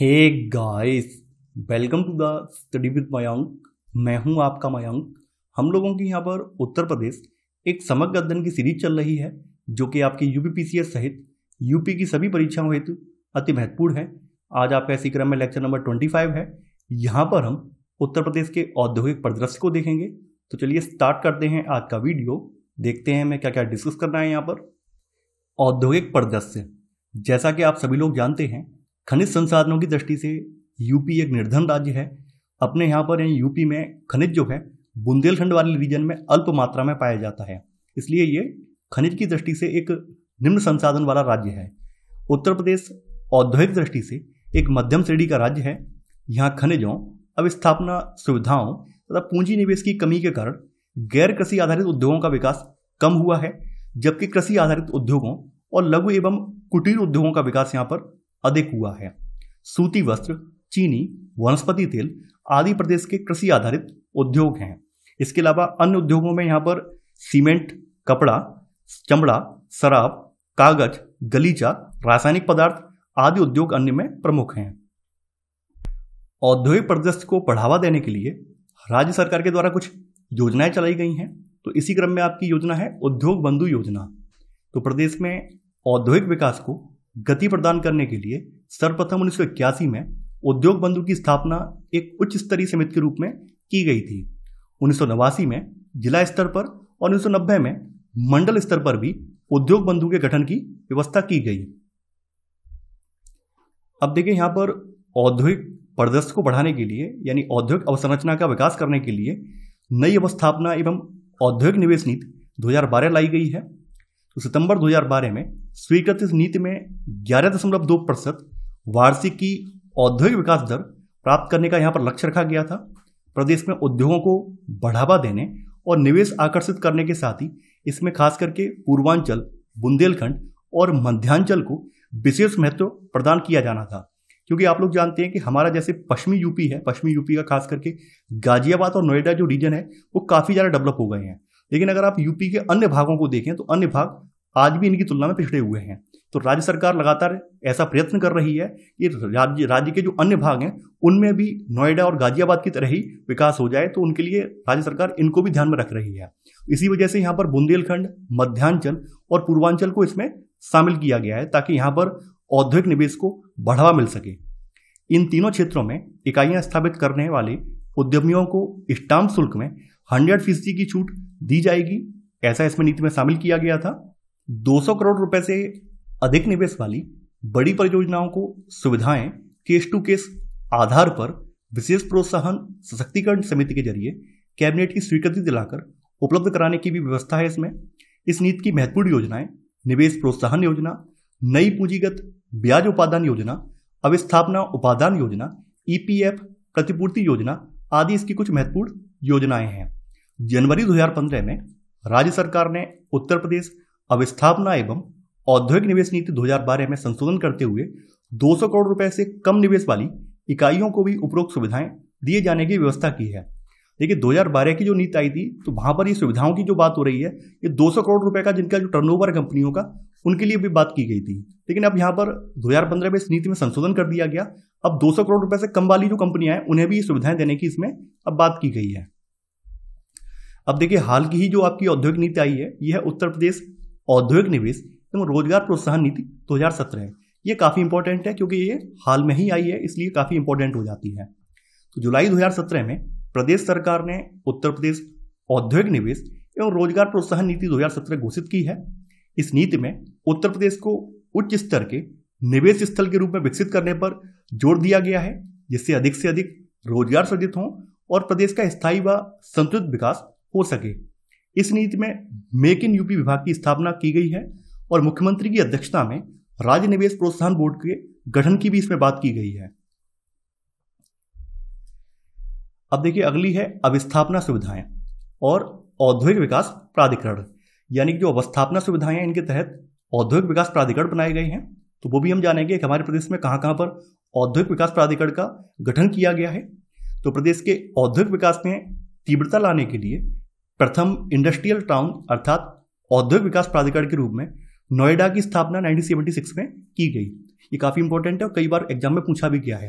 hey guys welcome to the study with Mayank मैं हूं आपका मयंक हम लोगों की यहाँ पर उत्तर प्रदेश एक समग्र अध्ययन की सीरीज चल रही है जो कि आपकी यूपीपीसीएस सहित यूपी की सभी परीक्षाओं हेतु अति महत्वपूर्ण है आज आपका इसी क्रम में लेक्चर नंबर ट्वेंटी फाइव है यहाँ पर हम उत्तर प्रदेश के औद्योगिक परिदृश्य को देखेंगे तो चलिए स्टार्ट करते हैं आज का वीडियो देखते हैं हमें क्या क्या डिस्कस करना है यहाँ पर औद्योगिक परिदृश्य जैसा कि आप सभी लोग जानते हैं खनिज संसाधनों की दृष्टि से यूपी एक निर्धन राज्य है अपने यहाँ पर यानी यूपी में खनिज जो है बुंदेलखंड वाले रीजन में अल्प मात्रा में पाया जाता है इसलिए ये खनिज की दृष्टि से एक निम्न संसाधन वाला राज्य है उत्तर प्रदेश औद्योगिक दृष्टि से एक मध्यम श्रेणी का राज्य है यहाँ खनिजों अवस्थापना सुविधाओं तथा पूंजी निवेश की कमी के कारण गैर कृषि आधारित उद्योगों का विकास कम हुआ है जबकि कृषि आधारित उद्योगों और लघु एवं कुटीर उद्योगों का विकास यहाँ पर अधिक हुआ है सूती वस्त्र चीनी वनस्पति तेल आदि प्रदेश के कृषि आधारित उद्योग हैं इसके अलावा अन्य उद्योगों में यहाँ पर सीमेंट कपड़ा चमड़ा शराब कागज गलीचा रासायनिक पदार्थ आदि उद्योग अन्य में प्रमुख हैं औद्योगिक प्रदर्श को बढ़ावा देने के लिए राज्य सरकार के द्वारा कुछ योजनाएं चलाई गई हैं तो इसी क्रम में आपकी योजना है उद्योग बंधु योजना तो प्रदेश में औद्योगिक विकास को गति प्रदान करने के लिए सर्वप्रथम उन्नीस में उद्योग बंधु की स्थापना एक उच्च स्तरीय समिति के रूप में की गई थी उन्नीस में जिला स्तर पर और उन्नीस में मंडल स्तर पर भी उद्योग बंधु के गठन की व्यवस्था की गई अब देखिए यहाँ पर औद्योगिक प्रदर्शन को बढ़ाने के लिए यानी औद्योगिक अवसंरचना का विकास करने के लिए नई अवस्थापना एवं औद्योगिक निवेश नीति 2012 लाई गई है तो सितंबर 2012 में स्वीकृत इस नीति में ग्यारह दशमलव दो प्रतिशत वार्षिक की औद्योगिक विकास दर प्राप्त करने का यहाँ पर लक्ष्य रखा गया था प्रदेश में उद्योगों को बढ़ावा देने और निवेश आकर्षित करने के साथ ही इसमें खास करके पूर्वांचल बुंदेलखंड और मध्यांचल को विशेष महत्व प्रदान किया जाना था क्योंकि आप लोग जानते हैं कि हमारा जैसे पश्चिमी यूपी है पश्चिमी यूपी का खास करके गाजियाबाद और नोएडा जो रीजन है वो काफ़ी ज़्यादा डेवलप हो गए हैं लेकिन अगर आप यूपी के अन्य भागों को देखें तो अन्य भाग आज भी इनकी तुलना में पिछड़े हुए हैं तो राज्य सरकार लगातार ऐसा प्रयत्न कर रही है कि राज्य राज्य के जो अन्य भाग हैं उनमें भी नोएडा और गाजियाबाद की तरह ही विकास हो जाए तो उनके लिए राज्य सरकार इनको भी ध्यान में रख रही है इसी वजह से यहाँ पर बुंदेलखंड मध्यांचल और पूर्वांचल को इसमें शामिल किया गया है ताकि यहाँ पर औद्योगिक निवेश को बढ़ावा मिल सके इन तीनों क्षेत्रों में इकाइयां स्थापित करने वाले उद्यमियों को स्टाम्प शुल्क में हंड्रेड फीसदी की छूट दी जाएगी ऐसा इसमें नीति में शामिल किया गया था 200 करोड़ रुपए से अधिक निवेश वाली बड़ी परियोजनाओं को सुविधाएं केस टू केस आधार पर विशेष प्रोत्साहन सशक्तिकरण समिति के जरिए कैबिनेट की स्वीकृति दिलाकर उपलब्ध कराने की भी व्यवस्था है इसमें इस नीति की महत्वपूर्ण योजनाएं निवेश प्रोत्साहन योजना नई पूंजीगत ब्याज उपादान योजना अविस्थापना उपादान योजना ईपीएफ प्रतिपूर्ति योजना आदि इसकी कुछ महत्वपूर्ण योजनाएं हैं जनवरी 2015 में राज्य सरकार ने उत्तर प्रदेश अवस्थापना एवं औद्योगिक निवेश नीति 2012 में संशोधन करते हुए 200 करोड़ रुपए से कम निवेश वाली इकाइयों को भी उपरोक्त सुविधाएं दिए जाने की व्यवस्था की है देखिए 2012 की जो नीति आई थी तो वहां पर ये सुविधाओं की जो बात हो रही है ये 200 करोड़ रुपए का जिनका जो टर्नओवर कंपनियों का उनके लिए भी बात की गई थी लेकिन अब यहाँ पर 2015 में इस नीति में संशोधन कर दिया गया अब 200 करोड़ रुपए से कम वाली जो कंपनियां हैं उन्हें भी ये सुविधाएं देने की इसमें अब बात की गई है अब देखिए हाल की ही जो आपकी औद्योगिक नीति आई है यह है उत्तर प्रदेश औद्योगिक निवेश एवं रोजगार प्रोत्साहन नीति दो है ये काफ़ी इंपॉर्टेंट है क्योंकि ये हाल में ही आई है इसलिए काफ़ी इंपॉर्टेंट हो जाती है तो जुलाई 2017 में प्रदेश सरकार ने उत्तर प्रदेश औद्योगिक निवेश एवं रोजगार प्रोत्साहन नीति 2017 घोषित की है इस नीति में उत्तर प्रदेश को उच्च स्तर के निवेश स्थल के रूप में विकसित करने पर जोर दिया गया है जिससे अधिक से अधिक रोजगार सृजित हों और प्रदेश का स्थायी व संतुलित विकास हो सके इस नीति में मेक इन यूपी विभाग की स्थापना की गई है और मुख्यमंत्री की अध्यक्षता में राज्य निवेश प्रोत्साहन बोर्ड के गठन की भी इसमें बात की गई है अब देखिए अगली है अवस्थापना सुविधाएं और औद्योगिक विकास प्राधिकरण यानी कि जो अवस्थापना सुविधाएं हैं इनके तहत औद्योगिक विकास प्राधिकरण बनाए गए हैं तो वो भी हम जानेंगे कि हमारे प्रदेश में कहां कहां पर औद्योगिक विकास प्राधिकरण का गठन किया गया है तो प्रदेश के औद्योगिक विकास में तीव्रता लाने के लिए प्रथम इंडस्ट्रियल टाउन अर्थात औद्योगिक विकास प्राधिकरण के रूप में नोएडा की स्थापना 1976 में की गई ये काफ़ी इंपॉर्टेंट है और कई बार एग्जाम में पूछा भी गया है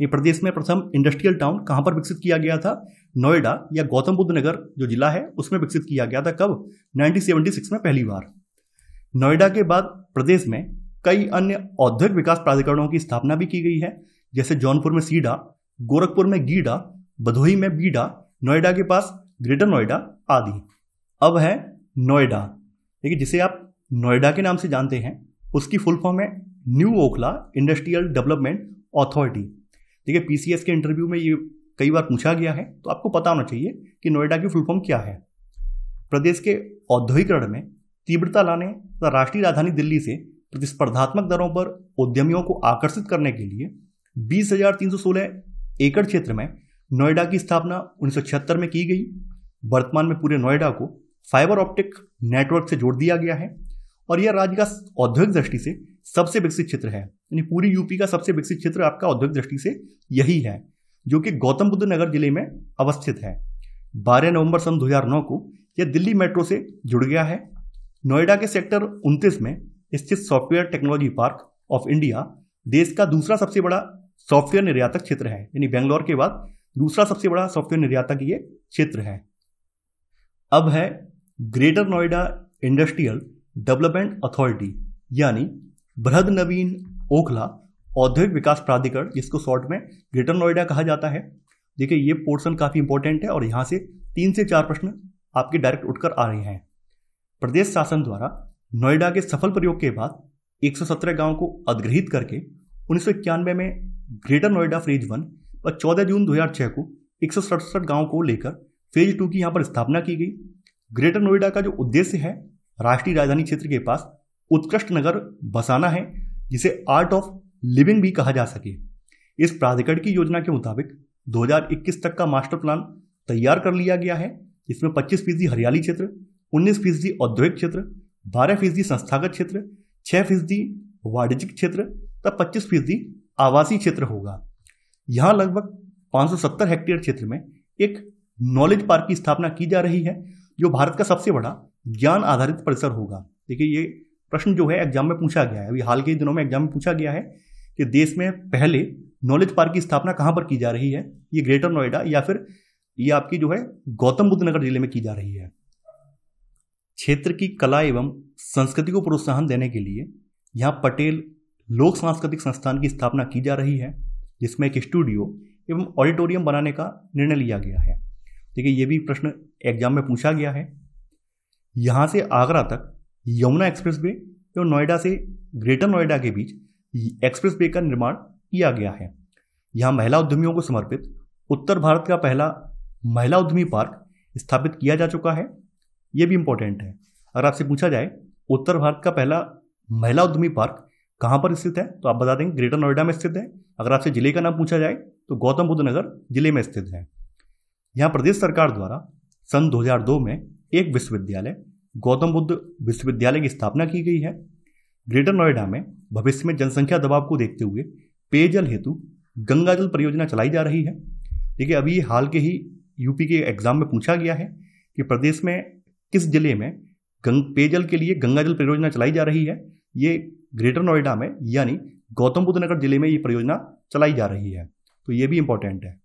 ये प्रदेश में प्रथम इंडस्ट्रियल टाउन कहाँ पर विकसित किया गया था नोएडा या गौतम बुद्ध नगर जो जिला है उसमें विकसित किया गया था कब 1976 में पहली बार नोएडा के बाद प्रदेश में कई अन्य औद्योगिक विकास प्राधिकरणों की स्थापना भी की गई है जैसे जौनपुर में सीडा गोरखपुर में गीडा भदोही में बीडा नोएडा के पास ग्रेटर नोएडा आदि अब है नोएडा देखिए जिसे आप नोएडा के नाम से जानते हैं उसकी फुल फॉर्म है New Okhla Industrial Development Authority देखिए पीसीएस के इंटरव्यू में ये कई बार पूछा गया है तो आपको पता होना चाहिए कि नोएडा की फुल फॉर्म क्या है प्रदेश के औद्योगिकरण में तीव्रता लाने तथा राष्ट्रीय राजधानी दिल्ली से प्रतिस्पर्धात्मक दरों पर उद्यमियों को आकर्षित करने के लिए बीस एकड़ क्षेत्र में नोएडा की स्थापना उन्नीस में की गई वर्तमान में पूरे नोएडा को फाइबर ऑप्टिक नेटवर्क से जोड़ दिया गया है और यह राज्य का औद्योगिक दृष्टि से सबसे विकसित क्षेत्र है यानी पूरी यूपी का सबसे विकसित क्षेत्र आपका औद्योगिक दृष्टि से यही है जो कि गौतम बुद्ध नगर जिले में अवस्थित है 12 नवंबर सन 2009 को यह दिल्ली मेट्रो से जुड़ गया है नोएडा के सेक्टर उनतीस में स्थित Software Technology Park of India देश का दूसरा सबसे बड़ा सॉफ्टवेयर निर्यातक क्षेत्र है यानी बेंगलोर के बाद दूसरा सबसे बड़ा सॉफ्टवेयर निर्यातक ये क्षेत्र है अब है Greater Noida Industrial Development Authority यानी बृहद नवीन ओखला औद्योगिक विकास प्राधिकरण जिसको शॉर्ट में ग्रेटर नोएडा कहा जाता है देखिए ये पोर्शन काफ़ी इंपॉर्टेंट है और यहां से तीन से चार प्रश्न आपके डायरेक्ट उठकर आ रहे हैं प्रदेश शासन द्वारा नोएडा के सफल प्रयोग के बाद 117 गांव को अधिग्रहित करके उन्नीस में ग्रेटर नोएडा फ्रीज वन और चौदह जून दो को एक सौ सड़सठ को लेकर फेज टू की यहाँ पर स्थापना की गई ग्रेटर नोएडा का जो उद्देश्य है राष्ट्रीय राजधानी क्षेत्र के पास उत्कृष्ट नगर बसाना है जिसे आर्ट ऑफ लिविंग भी कहा जा सके इस प्राधिकरण की योजना के मुताबिक 2021 तक का मास्टर प्लान तैयार कर लिया गया है इसमें 25 फीसदी हरियाली क्षेत्र 19 फीसदी औद्योगिक क्षेत्र 12 फीसदी संस्थागत क्षेत्र 6 फीसदी वाणिज्यिक क्षेत्र तथा 25 फीसदी आवासीय क्षेत्र होगा यहाँ लगभग 570 हेक्टेयर क्षेत्र में एक नॉलेज पार्क की स्थापना की जा रही है जो भारत का सबसे बड़ा ज्ञान आधारित परिसर होगा देखिए ये प्रश्न जो है एग्जाम में पूछा गया है अभी हाल के ही दिनों में एग्जाम में पूछा गया है कि देश में पहले नॉलेज पार्क की स्थापना कहाँ पर की जा रही है ये ग्रेटर नोएडा या फिर ये आपकी जो है गौतम बुद्ध नगर जिले में की जा रही है क्षेत्र की कला एवं संस्कृति को प्रोत्साहन देने के लिए यहाँ पटेल लोक सांस्कृतिक संस्थान की स्थापना की जा रही है जिसमें एक स्टूडियो एवं ऑडिटोरियम बनाने का निर्णय लिया गया है देखिए ये भी प्रश्न एग्जाम में पूछा गया है यहाँ से आगरा तक यमुना एक्सप्रेस वे एवं नोएडा से ग्रेटर नोएडा के बीच एक्सप्रेस वे का निर्माण किया गया है यहाँ महिला उद्यमियों को समर्पित उत्तर भारत का पहला महिला उद्यमी पार्क स्थापित किया जा चुका है ये भी इम्पोर्टेंट है अगर आपसे पूछा जाए उत्तर भारत का पहला महिला उद्यमी पार्क कहाँ पर स्थित है तो आप बता देंगे ग्रेटर नोएडा में स्थित है अगर आपसे जिले का नाम पूछा जाए तो गौतम बुद्ध नगर जिले में स्थित है यहाँ प्रदेश सरकार द्वारा सन 2002 में एक विश्वविद्यालय गौतम बुद्ध विश्वविद्यालय की स्थापना की गई है ग्रेटर नोएडा में भविष्य में जनसंख्या दबाव को देखते हुए पेयजल हेतु गंगा जल परियोजना चलाई जा रही है देखिए अभी हाल के ही यूपी के एग्जाम में पूछा गया है कि प्रदेश में किस जिले में गंग पेयजल के लिए गंगा जल परियोजना चलाई जा रही है ये ग्रेटर नोएडा में यानी गौतम बुद्ध नगर जिले में ये परियोजना चलाई जा रही है तो ये भी इंपॉर्टेंट है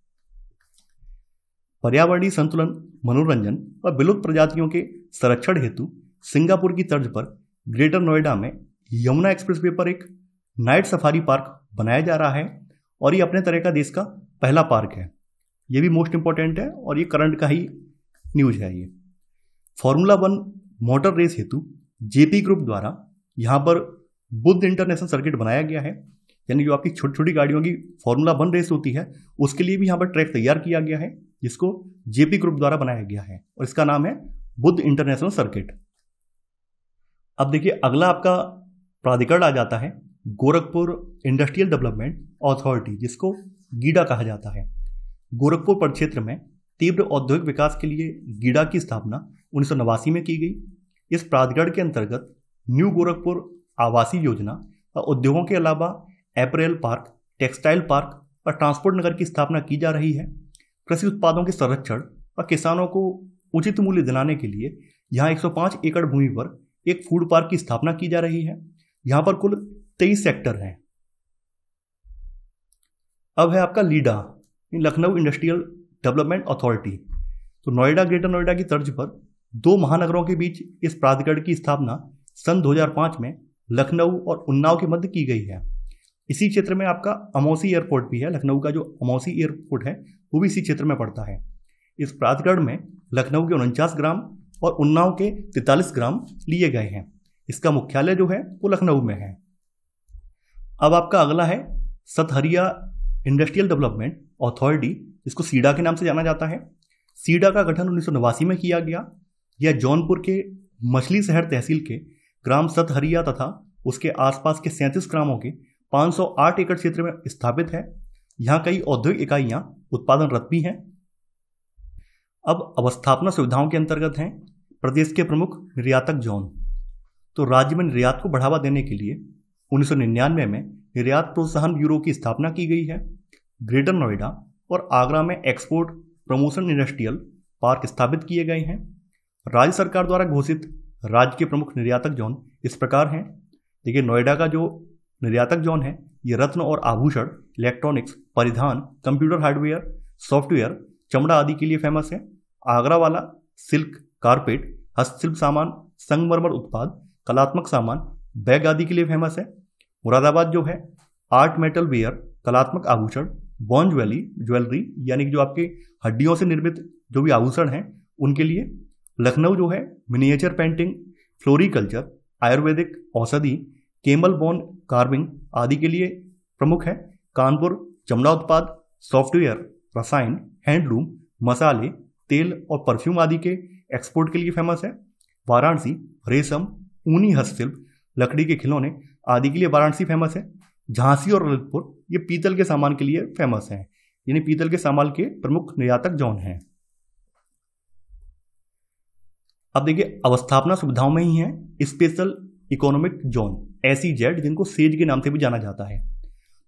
पर्यावरणीय संतुलन मनोरंजन और विलुप्त प्रजातियों के संरक्षण हेतु सिंगापुर की तर्ज पर ग्रेटर नोएडा में यमुना एक्सप्रेस वे पर एक नाइट सफारी पार्क बनाया जा रहा है और ये अपने तरह का देश का पहला पार्क है ये भी मोस्ट इंपॉर्टेंट है और ये करंट का ही न्यूज है ये फॉर्मूला वन मोटर रेस हेतु जेपी ग्रुप द्वारा यहाँ पर बुद्ध इंटरनेशनल सर्किट बनाया गया है यानी जो आपकी छोटी छोटी गाड़ियों की फॉर्मूला वन रेस होती है उसके लिए भी यहाँ पर ट्रैक तैयार किया गया है जिसको जेपी ग्रुप द्वारा बनाया गया है और इसका नाम है बुद्ध इंटरनेशनल सर्किट अब देखिए अगला आपका प्राधिकरण आ जाता है गोरखपुर इंडस्ट्रियल डेवलपमेंट अथॉरिटी जिसको गीडा कहा जाता है गोरखपुर परिक्षेत्र में तीव्र औद्योगिक विकास के लिए गीडा की स्थापना उन्नीस में की गई इस प्राधिकरण के अंतर्गत न्यू गोरखपुर आवासीय योजना और उद्योगों के अलावा एपरेल पार्क टेक्सटाइल पार्क और ट्रांसपोर्ट नगर की स्थापना की जा रही है कृषि उत्पादों के संरक्षण और किसानों को उचित मूल्य दिलाने के लिए यहाँ 105 एकड़ भूमि पर एक फूड पार्क की स्थापना की जा रही है यहाँ पर कुल तेईस सेक्टर हैं अब है आपका LIDA Lucknow Industrial Development Authority तो नोएडा ग्रेटर नोएडा की तर्ज पर दो महानगरों के बीच इस प्राधिकरण की स्थापना सन 2005 में लखनऊ और उन्नाव के मध्य की गई है इसी क्षेत्र में आपका अमौसी एयरपोर्ट भी है लखनऊ का जो अमौसी एयरपोर्ट है वो भी इसी क्षेत्र में पड़ता है इस प्रातगढ़ में लखनऊ के उनचास ग्राम और उन्नाव के तैतालीस ग्राम लिए गए हैं इसका मुख्यालय जो है वो लखनऊ में है अब आपका अगला है सतहरिया इंडस्ट्रियल डेवलपमेंट अथॉरिटी इसको सीडा के नाम से जाना जाता है सीडा का गठन उन्नीस में किया गया यह जौनपुर के मछली शहर तहसील के ग्राम सतहरिया तथा उसके आसपास के सैंतीस ग्रामों के 508 एकड़ क्षेत्र में स्थापित है यहाँ कई औद्योगिक इकाइयाँ उत्पादनरत भी हैं अब अवस्थापना सुविधाओं के अंतर्गत हैं प्रदेश के प्रमुख निर्यातक जोन तो राज्य में निर्यात को बढ़ावा देने के लिए 1999 में निर्यात प्रोत्साहन ब्यूरो की स्थापना की गई है ग्रेटर नोएडा और आगरा में एक्सपोर्ट प्रमोशन इंडस्ट्रियल पार्क स्थापित किए गए हैं राज्य सरकार द्वारा घोषित राज्य के प्रमुख निर्यातक जोन इस प्रकार हैं देखिए नोएडा का जो निर्यातक जोन है ये रत्न और आभूषण इलेक्ट्रॉनिक्स परिधान कंप्यूटर हार्डवेयर सॉफ्टवेयर चमड़ा आदि के लिए फेमस है आगरा वाला सिल्क कारपेट हस्तशिल्प सामान संगमरमर उत्पाद कलात्मक सामान बैग आदि के लिए फेमस है मुरादाबाद जो है आर्ट मेटल वेयर कलात्मक आभूषण बॉन्ज वैली ज्वेलरी यानी कि जो आपके हड्डियों से निर्मित जो भी आभूषण हैं उनके लिए लखनऊ जो है मिनिएचर पेंटिंग फ्लोरिकल्चर आयुर्वेदिक औषधि केमल बॉन कार्विंग आदि के लिए प्रमुख है कानपुर चमड़ा उत्पाद सॉफ्टवेयर रसायन हैंडलूम मसाले तेल और परफ्यूम आदि के एक्सपोर्ट के लिए फेमस है वाराणसी रेशम ऊनी हस्तशिल्प लकड़ी के खिलौने आदि के लिए वाराणसी फेमस है झांसी और ललितपुर ये पीतल के सामान के लिए फेमस हैं यानी पीतल के सामान के प्रमुख निर्यातक जौन हैं अब देखिए अवस्थापना सुविधाओं में ही है special economic zone S Z जिनको सेज के नाम से भी जाना जाता है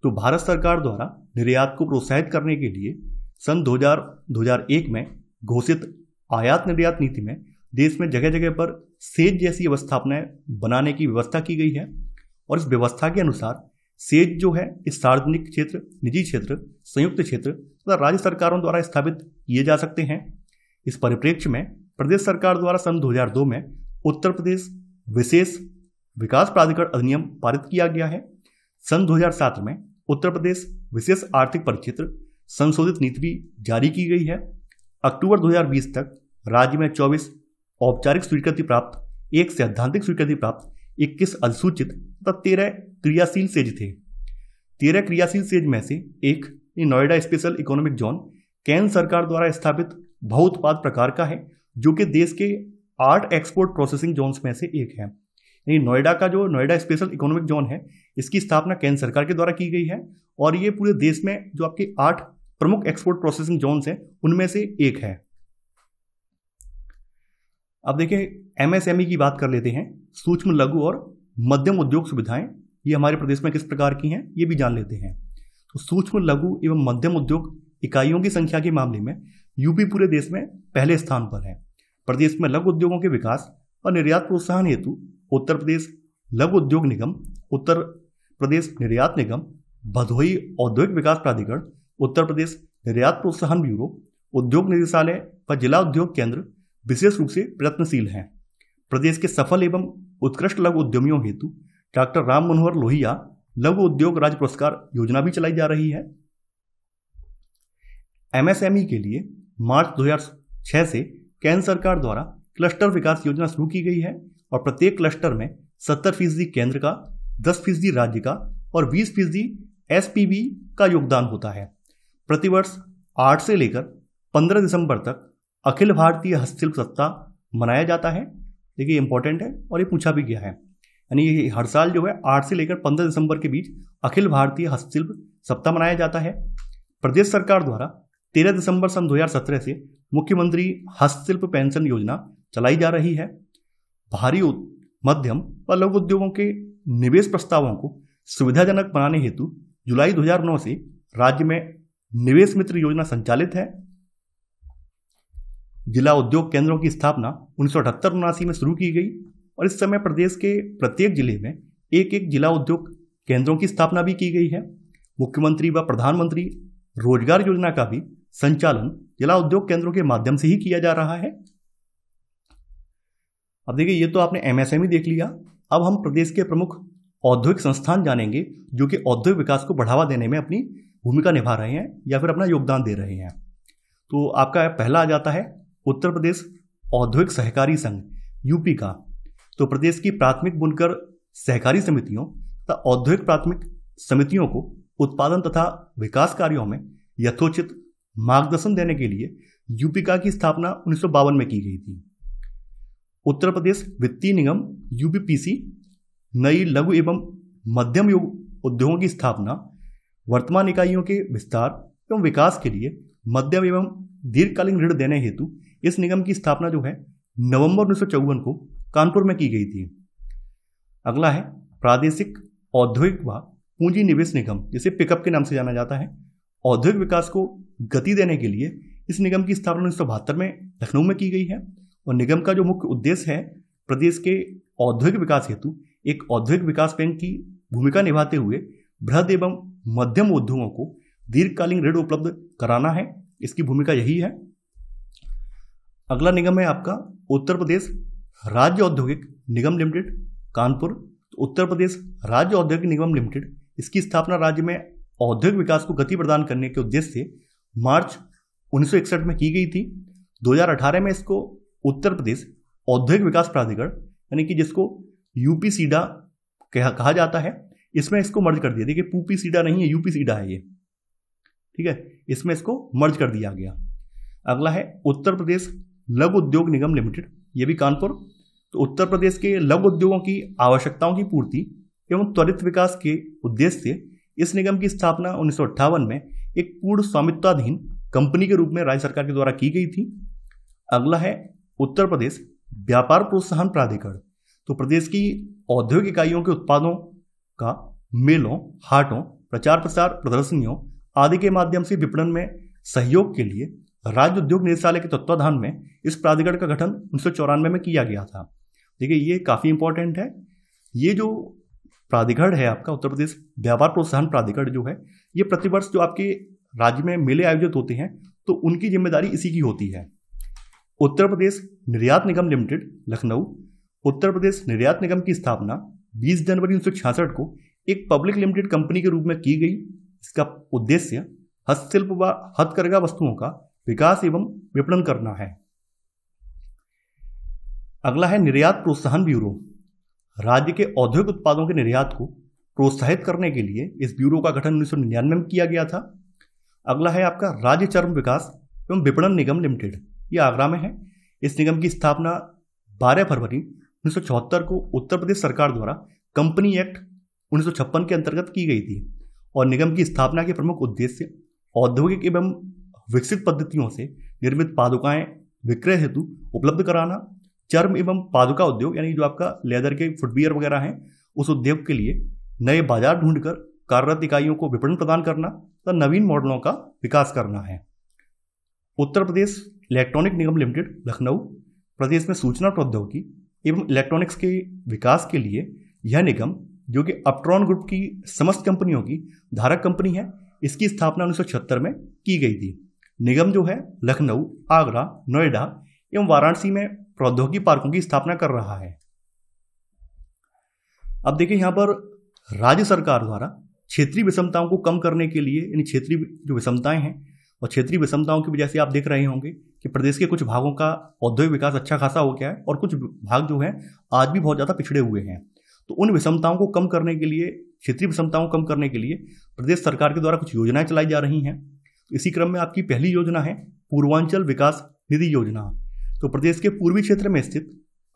तो भारत सरकार द्वारा निर्यात को प्रोत्साहित करने के लिए सन 2000 2001 में घोषित आयात निर्यात नीति में देश में जगह जगह पर सेज जैसी अवस्थापनाएं बनाने की व्यवस्था की गई है और इस व्यवस्था के अनुसार सेज जो है इस सार्वजनिक क्षेत्र निजी क्षेत्र संयुक्त क्षेत्र तथा राज्य सरकारों द्वारा स्थापित किए जा सकते हैं इस परिप्रेक्ष्य में प्रदेश सरकार द्वारा सन 2002 में उत्तर प्रदेश विशेष विकास प्राधिकरण अधिनियम पारित किया गया है सन 2007 में उत्तर प्रदेश विशेष आर्थिक परिक्षेत्र संशोधित नीति भी जारी की गई है अक्टूबर 2020 तक राज्य में 24 औपचारिक स्वीकृति प्राप्त एक सैद्धांतिक स्वीकृति प्राप्त 21 अधिसूचित तथा तेरह क्रियाशील सेज थे तेरह क्रियाशील सेज में से एक नोएडा स्पेशल इकोनॉमिक जोन केंद्र सरकार द्वारा स्थापित बहुत उत्पाद प्रकार का है जो कि देश के आठ एक्सपोर्ट प्रोसेसिंग जोन्स में से एक है यानी नोएडा का जो नोएडा स्पेशल इकोनॉमिक जोन है इसकी स्थापना केंद्र सरकार के द्वारा की गई है और ये पूरे देश में जो आपके आठ प्रमुख एक्सपोर्ट प्रोसेसिंग जोन्स हैं उनमें से एक है अब देखिए एमएसएमई e की बात कर लेते हैं सूक्ष्म लघु और मध्यम उद्योग सुविधाएं ये हमारे प्रदेश में किस प्रकार की हैं ये भी जान लेते हैं तो सूक्ष्म लघु एवं मध्यम उद्योग इकाइयों की संख्या के मामले में यूपी पूरे देश में पहले स्थान पर है प्रदेश में लघु उद्योगों के विकास और निर्यात प्रोत्साहन हेतु उत्तर प्रदेश लघु उद्योग निगम उत्तर प्रदेश निर्यात निगम भदोही औद्योगिक विकास प्राधिकरण उत्तर प्रदेश निर्यात प्रोत्साहन ब्यूरो उद्योग निदेशालय व जिला उद्योग केंद्र विशेष रूप से प्रयत्नशील हैं प्रदेश के सफल एवं उत्कृष्ट लघु उद्यमियों हेतु डॉक्टर राम मनोहर लोहिया लघु उद्योग राज्य पुरस्कार योजना भी चलाई जा रही है एमएसएमई के लिए मार्च 2006 से केंद्र सरकार द्वारा क्लस्टर विकास योजना शुरू की गई है और प्रत्येक क्लस्टर में सत्तर फीसदी केंद्र का दस फीसदी राज्य का और बीस फीसदी एस का योगदान होता है प्रतिवर्ष आठ से लेकर पंद्रह दिसंबर तक अखिल भारतीय हस्तशिल्प सप्ताह मनाया जाता है देखिए इंपॉर्टेंट है और ये पूछा भी गया है यानी ये हर साल जो है आठ से लेकर पंद्रह दिसंबर के बीच अखिल भारतीय हस्तशिल्प सप्ताह मनाया जाता है प्रदेश सरकार द्वारा तेरह दिसंबर सन 2017 से मुख्यमंत्री हस्तशिल्प पेंशन योजना चलाई जा रही है भारी मध्यम व लघु उद्योगों के निवेश प्रस्तावों को सुविधाजनक बनाने हेतु जुलाई 2009 से राज्य में निवेश मित्र योजना संचालित है जिला उद्योग केंद्रों की स्थापना उन्नीस सौ में शुरू की गई और इस समय प्रदेश के प्रत्येक जिले में एक एक जिला उद्योग केंद्रों की स्थापना भी की गई है मुख्यमंत्री व प्रधानमंत्री रोजगार योजना का भी संचालन जिला उद्योग केंद्रों के माध्यम से ही किया जा रहा है अब देखिए ये तो आपने एमएसएमई e देख लिया अब हम प्रदेश के प्रमुख औद्योगिक संस्थान जानेंगे जो कि औद्योगिक विकास को बढ़ावा देने में अपनी भूमिका निभा रहे हैं या फिर अपना योगदान दे रहे हैं तो आपका पहला आ जाता है उत्तर प्रदेश औद्योगिक सहकारी संघ यूपी का तो प्रदेश की प्राथमिक बुनकर सहकारी समितियों तथा औद्योगिक प्राथमिक समितियों को उत्पादन तथा विकास कार्यों में यथोचित मार्गदर्शन देने के लिए यूपीका की स्थापना उन्नीस में की गई थी उत्तर प्रदेश वित्तीय निगम यूपीपीसी नई लघु एवं मध्यम उद्योगों की स्थापना वर्तमान इकाइयों के विस्तार एवं विकास के लिए मध्यम एवं दीर्घकालीन ऋण देने हेतु इस निगम की स्थापना जो है नवंबर उन्नीस को कानपुर में की गई थी अगला है प्रादेशिक औद्योगिक व पूंजी निवेश निगम जिसे पिकअप के नाम से जाना जाता है औद्योगिक विकास को गति देने के लिए इस निगम की स्थापना उन्नीस में लखनऊ में की गई है और निगम का जो मुख्य उद्देश्य है प्रदेश के औद्योगिक विकास हेतु एक औद्योगिक विकास बैंक की भूमिका निभाते हुए बृहद एवं मध्यम उद्योगों को दीर्घकालीन ऋण उपलब्ध कराना है इसकी भूमिका यही है अगला निगम है आपका उत्तर प्रदेश राज्य औद्योगिक निगम लिमिटेड कानपुर तो उत्तर प्रदेश राज्य औद्योगिक निगम लिमिटेड इसकी स्थापना राज्य में औद्योगिक विकास को गति प्रदान करने के उद्देश्य से मार्च उन्नीस में की गई थी 2018 में इसको उत्तर प्रदेश औद्योगिक विकास प्राधिकरण यानी कि जिसको यूपी सीडा कहा, कहा जाता है इसमें इसको मर्ज कर दिया देखिए पूपी सीडा नहीं है यूपी सीडा है ये ठीक है इसमें इसको मर्ज कर दिया गया अगला है उत्तर प्रदेश लघु उद्योग निगम लिमिटेड ये भी कानपुर तो उत्तर प्रदेश के लघु उद्योगों की आवश्यकताओं की पूर्ति एवं त्वरित विकास के उद्देश्य से इस निगम की स्थापना उन्नीस में एक पूर्ण स्वामित्वाधीन कंपनी के रूप में राज्य सरकार के द्वारा की गई थी अगला है उत्तर प्रदेश व्यापार प्रोत्साहन प्राधिकरण तो प्रदेश की औद्योगिक इकाइयों के उत्पादों का मेलों हाटों प्रचार प्रसार प्रदर्शनियों आदि के माध्यम से विपणन में सहयोग के लिए राज्य उद्योग निदेशालय के तत्वाधान में इस प्राधिकरण का गठन उन्नीस में किया गया था देखिए ये काफ़ी इंपॉर्टेंट है ये जो प्राधिकरण है आपका उत्तर प्रदेश व्यापार प्रोत्साहन प्राधिकरण जो है ये प्रतिवर्ष जो आपके राज्य में मेले आयोजित होते हैं तो उनकी जिम्मेदारी इसी की होती है उत्तर प्रदेश निर्यात निगम लिमिटेड लखनऊ उत्तर प्रदेश निर्यात निगम की स्थापना 20 जनवरी उन्नीस को एक पब्लिक लिमिटेड कंपनी के रूप में की गई इसका उद्देश्य हस्तशिल्प व हथकरघा वस्तुओं का विकास एवं विपणन करना है अगला है निर्यात प्रोत्साहन ब्यूरो राज्य के औद्योगिक उत्पादों के निर्यात को प्रोत्साहित करने के लिए इस ब्यूरो का गठन उन्नीस में किया गया था अगला है आपका राज्य चर्म विकास एवं विपणन निगम लिमिटेड ये आगरा में है इस निगम की स्थापना 12 फरवरी उन्नीस को उत्तर प्रदेश सरकार द्वारा कंपनी एक्ट उन्नीस के अंतर्गत की गई थी और निगम की स्थापना के प्रमुख उद्देश्य औद्योगिक एवं विकसित पद्धतियों से निर्मित पादुकाएं विक्रय हेतु उपलब्ध कराना चर्म एवं पादुका उद्योग यानी जो आपका लेदर के फुटबियर वगैरह हैं उस उद्योग के लिए नए बाजार ढूंढकर कार्यरत इकाइयों को विपणन प्रदान करना तथा नवीन मॉडलों का विकास करना है उत्तर प्रदेश इलेक्ट्रॉनिक निगम लिमिटेड लखनऊ प्रदेश में सूचना प्रौद्योगिकी एवं इलेक्ट्रॉनिक्स के विकास के लिए यह निगम जो कि अपट्रॉन ग्रुप की समस्त कंपनियों की धारक कंपनी है इसकी स्थापना उन्नीस में की गई थी निगम जो है लखनऊ आगरा नोएडा एवं वाराणसी में प्रौद्योगिकी पार्कों की स्थापना कर रहा है अब देखिए यहाँ पर राज्य सरकार द्वारा क्षेत्रीय विषमताओं को कम करने के लिए इन क्षेत्रीय जो विषमताएं हैं और क्षेत्रीय विषमताओं की वजह से आप देख रहे होंगे कि प्रदेश के कुछ भागों का औद्योगिक विकास अच्छा खासा हो गया है और कुछ भाग जो हैं आज भी बहुत ज़्यादा पिछड़े हुए हैं तो उन विषमताओं को कम करने के लिए क्षेत्रीय विषमताओं को कम करने के लिए प्रदेश सरकार के द्वारा कुछ योजनाएं चलाई जा रही हैं तो इसी क्रम में आपकी पहली योजना है पूर्वांचल विकास निधि योजना तो प्रदेश के पूर्वी क्षेत्र में स्थित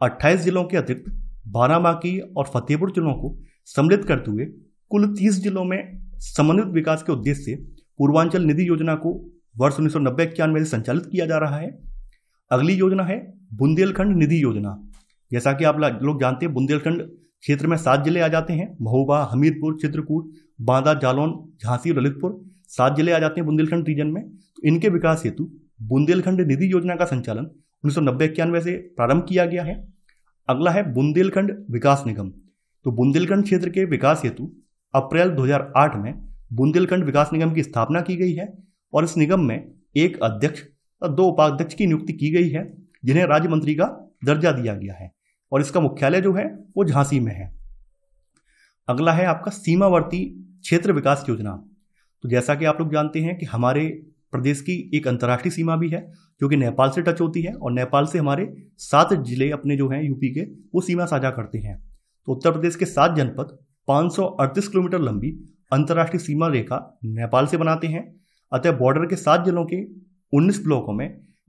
28 जिलों के अतिरिक्त बारामाकी और फतेहपुर जिलों को सम्मिलित करते हुए कुल तीस जिलों में समन्वित विकास के उद्देश्य से पूर्वांचल निधि योजना को वर्ष उन्नीस सौ नब्बे इक्यानवे से संचालित किया जा रहा है अगली योजना है बुंदेलखंड निधि योजना जैसा कि आप लोग जानते हैं बुंदेलखंड क्षेत्र में सात जिले आ जाते हैं महोबा हमीरपुर चित्रकूट बांदा जालौन झांसी और ललितपुर सात जिले आ जाते हैं बुंदेलखंड रीजन में तो इनके विकास हेतु बुंदेलखंड निधि योजना का संचालन उन्नीस सौ से प्रारंभ किया गया है अगला है बुंदेलखंड विकास निगम तो बुंदेलखंड क्षेत्र के विकास हेतु अप्रैल 2008 में बुंदेलखंड विकास निगम की स्थापना की गई है और इस निगम में एक अध्यक्ष और दो उपाध्यक्ष की नियुक्ति की गई है जिन्हें राज्य मंत्री का दर्जा दिया गया है और इसका मुख्यालय जो है वो झांसी में है अगला है आपका सीमावर्ती क्षेत्र विकास योजना तो जैसा कि आप लोग जानते हैं कि हमारे प्रदेश की एक अंतर्राष्ट्रीय सीमा भी है जो कि नेपाल से टच होती है और नेपाल से हमारे सात जिले अपने जो हैं यूपी के वो सीमा साझा करते हैं तो उत्तर प्रदेश के सात जनपद 538 किलोमीटर लंबी अंतर्राष्ट्रीय सीमा रेखा नेपाल से बनाते हैं अतः बॉर्डर के सात जिलों के 19 ब्लॉकों में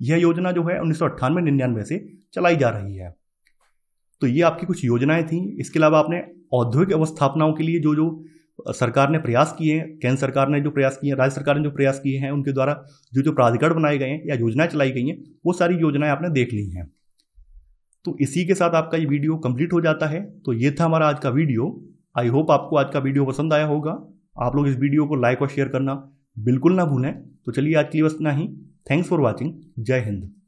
यह योजना जो है उन्नीस सौ निन्यानवे से चलाई जा रही है तो ये आपकी कुछ योजनाएं थी इसके अलावा आपने औद्योगिक अवस्थापनाओं के लिए जो जो सरकार ने प्रयास किए हैं केंद्र सरकार ने जो प्रयास किए हैं राज्य सरकार ने जो प्रयास किए हैं उनके द्वारा जो जो प्राधिकरण बनाए गए हैं या योजनाएं चलाई गई हैं वो सारी योजनाएं आपने देख ली हैं तो इसी के साथ आपका ये वीडियो कंप्लीट हो जाता है तो ये था हमारा आज का वीडियो आई होप आपको आज का वीडियो पसंद आया होगा आप लोग इस वीडियो को लाइक और शेयर करना बिल्कुल ना भूलें तो चलिए आज के लिए बस इतना ही थैंक्स फॉर वॉचिंग जय हिंद